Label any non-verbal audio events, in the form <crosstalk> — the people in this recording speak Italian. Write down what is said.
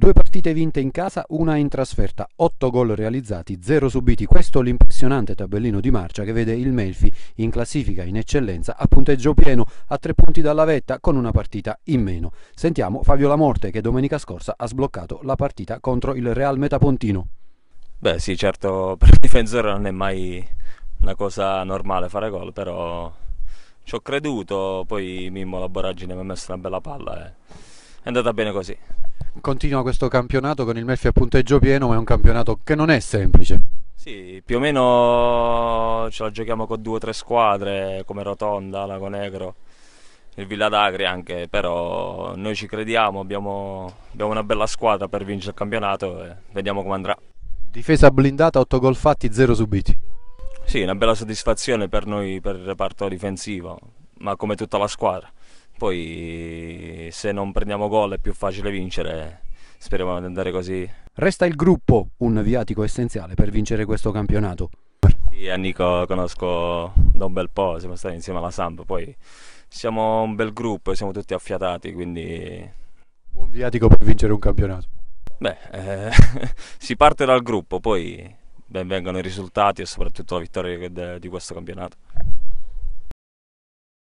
Due partite vinte in casa, una in trasferta, 8 gol realizzati, 0 subiti. Questo l'impressionante tabellino di marcia che vede il Melfi in classifica in eccellenza a punteggio pieno, a tre punti dalla vetta con una partita in meno. Sentiamo Fabio Lamorte che domenica scorsa ha sbloccato la partita contro il Real Metapontino. Beh sì, certo <laughs> per il difensore non è mai una cosa normale fare gol, però ci ho creduto, poi Mimmo la mi ha messo una bella palla e è andata bene così continua questo campionato con il Melfi a punteggio pieno, ma è un campionato che non è semplice. Sì, più o meno ce la giochiamo con due o tre squadre come Rotonda, Lago Negro, il Villa d'Agri anche, però noi ci crediamo, abbiamo, abbiamo una bella squadra per vincere il campionato e vediamo come andrà. Difesa blindata, 8 gol fatti, 0 subiti. Sì, una bella soddisfazione per noi per il reparto difensivo, ma come tutta la squadra. Poi se non prendiamo gol è più facile vincere, speriamo di andare così. Resta il gruppo un viatico essenziale per vincere questo campionato. Io e eh, Nico conosco da un bel po', siamo stati insieme alla Samp, poi siamo un bel gruppo, siamo tutti affiatati, quindi... Buon viatico per vincere un campionato. Beh, eh, <laughs> si parte dal gruppo, poi ben vengano i risultati e soprattutto la vittoria di questo campionato.